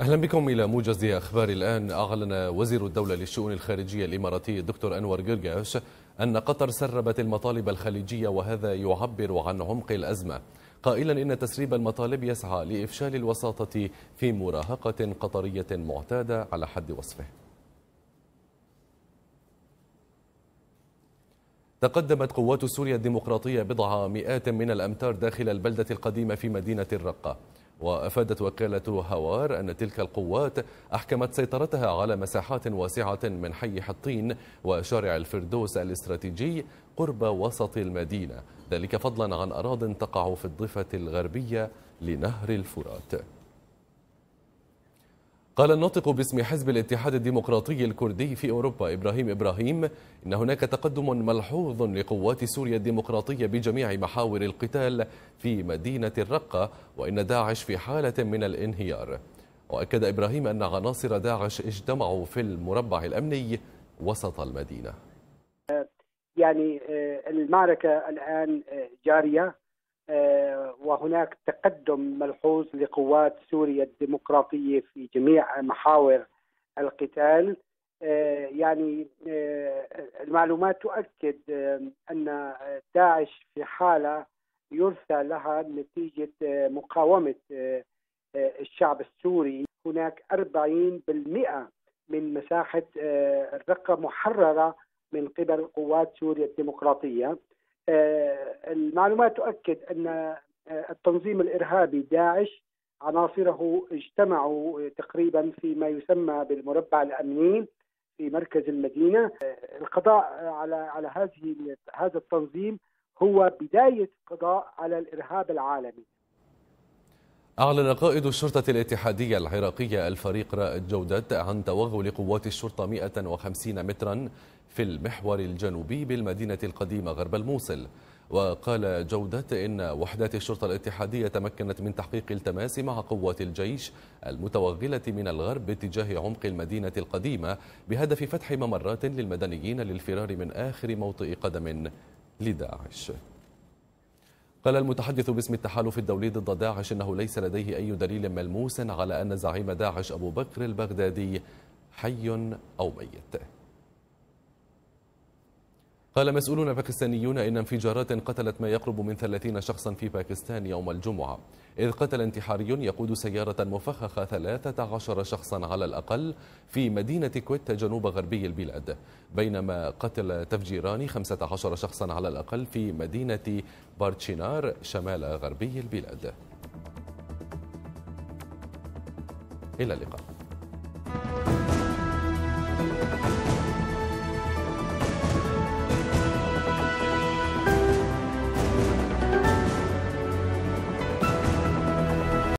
أهلا بكم إلى موجز أخبار الآن أعلن وزير الدولة للشؤون الخارجية الإماراتي الدكتور أنور جرجاش أن قطر سربت المطالب الخليجية وهذا يعبر عن عمق الأزمة قائلا إن تسريب المطالب يسعى لإفشال الوساطة في مراهقة قطرية معتادة على حد وصفه تقدمت قوات سوريا الديمقراطية بضع مئات من الأمتار داخل البلدة القديمة في مدينة الرقة وأفادت وكالة هوار أن تلك القوات أحكمت سيطرتها على مساحات واسعة من حي حطين وشارع الفردوس الاستراتيجي قرب وسط المدينة ذلك فضلا عن أراض تقع في الضفة الغربية لنهر الفرات قال الناطق باسم حزب الاتحاد الديمقراطي الكردي في أوروبا إبراهيم إبراهيم إن هناك تقدم ملحوظ لقوات سوريا الديمقراطية بجميع محاور القتال في مدينة الرقة وإن داعش في حالة من الانهيار وأكد إبراهيم أن عناصر داعش اجتمعوا في المربع الأمني وسط المدينة يعني آه، المعركة الآن آه، جارية آه، وهناك تقدم ملحوظ لقوات سوريا الديمقراطية في جميع محاور القتال آه، يعني آه، المعلومات تؤكد أن داعش في حالة يرثى لها نتيجة مقاومة الشعب السوري هناك 40% من مساحة الرقة محررة من قبل قوات سوريا الديمقراطية آه، المعلومات تؤكد أن آه، التنظيم الإرهابي داعش عناصره اجتمعوا تقريبا في ما يسمى بالمربع الأمني في مركز المدينة آه، القضاء على على هذه هذا التنظيم هو بداية قضاء على الإرهاب العالمي أعلن قائد الشرطة الاتحادية العراقية الفريق رائد جودة عن توغل قوات الشرطة 150 مترا في المحور الجنوبي بالمدينة القديمة غرب الموصل وقال جودة إن وحدات الشرطة الاتحادية تمكنت من تحقيق التماس مع قوات الجيش المتوغلة من الغرب باتجاه عمق المدينة القديمة بهدف فتح ممرات للمدنيين للفرار من آخر موطئ قدم لداعش قال المتحدث باسم التحالف الدولي ضد داعش انه ليس لديه اي دليل ملموس على ان زعيم داعش ابو بكر البغدادي حي او ميت قال مسؤولون باكستانيون إن انفجارات قتلت ما يقرب من 30 شخصا في باكستان يوم الجمعة إذ قتل انتحاري يقود سيارة مفخخة 13 شخصا على الأقل في مدينة كويت جنوب غربي البلاد بينما قتل تفجيران 15 شخصا على الأقل في مدينة بارتشينار شمال غربي البلاد إلى اللقاء